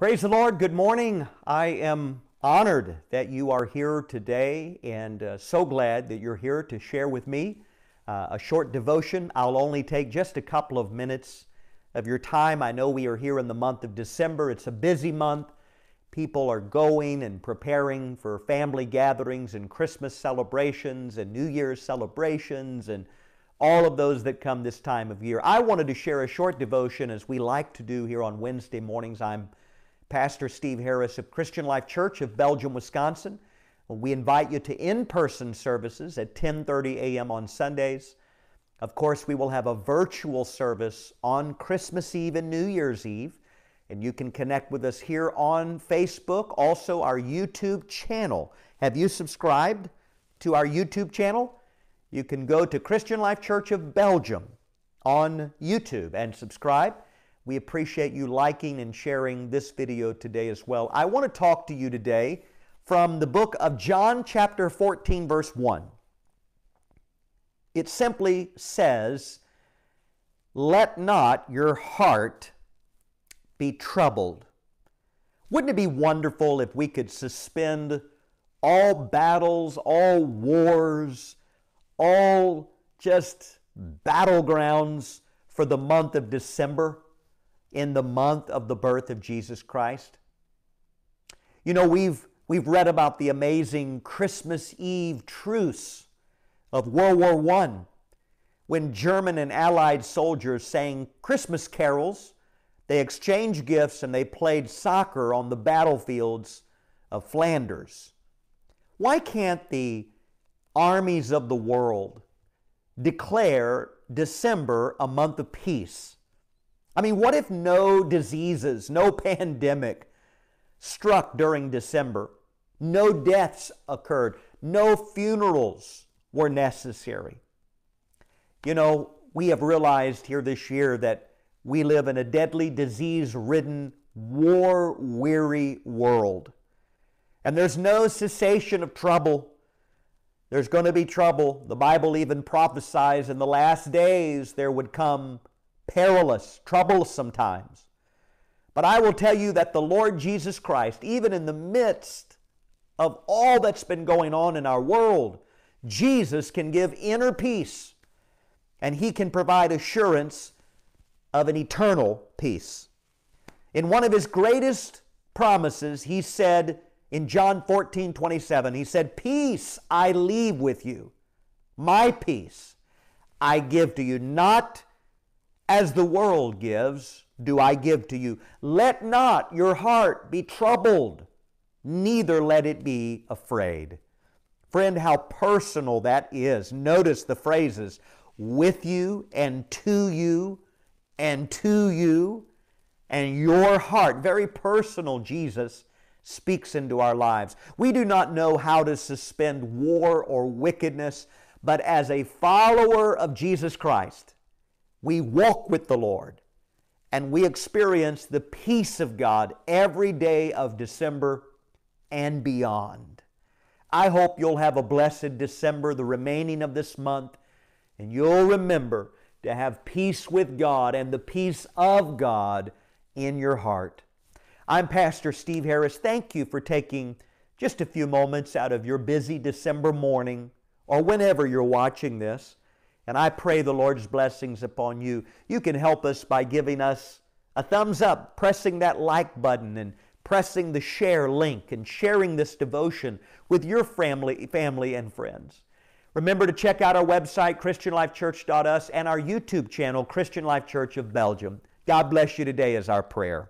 Praise the Lord. Good morning. I am honored that you are here today and uh, so glad that you're here to share with me uh, a short devotion. I'll only take just a couple of minutes of your time. I know we are here in the month of December. It's a busy month. People are going and preparing for family gatherings and Christmas celebrations and New Year's celebrations and all of those that come this time of year. I wanted to share a short devotion as we like to do here on Wednesday mornings. I'm Pastor Steve Harris of Christian Life Church of Belgium, Wisconsin. We invite you to in-person services at 10:30 a.m. on Sundays. Of course, we will have a virtual service on Christmas Eve and New Year's Eve, and you can connect with us here on Facebook, also our YouTube channel. Have you subscribed to our YouTube channel? You can go to Christian Life Church of Belgium on YouTube and subscribe. We appreciate you liking and sharing this video today as well. I want to talk to you today from the book of John, chapter 14, verse 1. It simply says, Let not your heart be troubled. Wouldn't it be wonderful if we could suspend all battles, all wars, all just battlegrounds for the month of December? in the month of the birth of Jesus Christ. You know, we've, we've read about the amazing Christmas Eve truce of World War I when German and Allied soldiers sang Christmas carols, they exchanged gifts, and they played soccer on the battlefields of Flanders. Why can't the armies of the world declare December a month of peace? I mean, what if no diseases, no pandemic struck during December? No deaths occurred. No funerals were necessary. You know, we have realized here this year that we live in a deadly, disease ridden, war weary world. And there's no cessation of trouble. There's going to be trouble. The Bible even prophesies in the last days there would come perilous, troublesome times. But I will tell you that the Lord Jesus Christ, even in the midst of all that's been going on in our world, Jesus can give inner peace and he can provide assurance of an eternal peace. In one of his greatest promises, he said in John 14 27, he said, Peace I leave with you, my peace I give to you, not as the world gives, do I give to you. Let not your heart be troubled, neither let it be afraid. Friend, how personal that is. Notice the phrases with you and to you and to you and your heart. Very personal, Jesus speaks into our lives. We do not know how to suspend war or wickedness, but as a follower of Jesus Christ, we walk with the Lord and we experience the peace of God every day of December and beyond. I hope you'll have a blessed December, the remaining of this month, and you'll remember to have peace with God and the peace of God in your heart. I'm Pastor Steve Harris. Thank you for taking just a few moments out of your busy December morning or whenever you're watching this and I pray the Lord's blessings upon you. You can help us by giving us a thumbs up, pressing that like button, and pressing the share link, and sharing this devotion with your family, family and friends. Remember to check out our website, ChristianLifeChurch.us, and our YouTube channel, Christian Life Church of Belgium. God bless you today, is our prayer.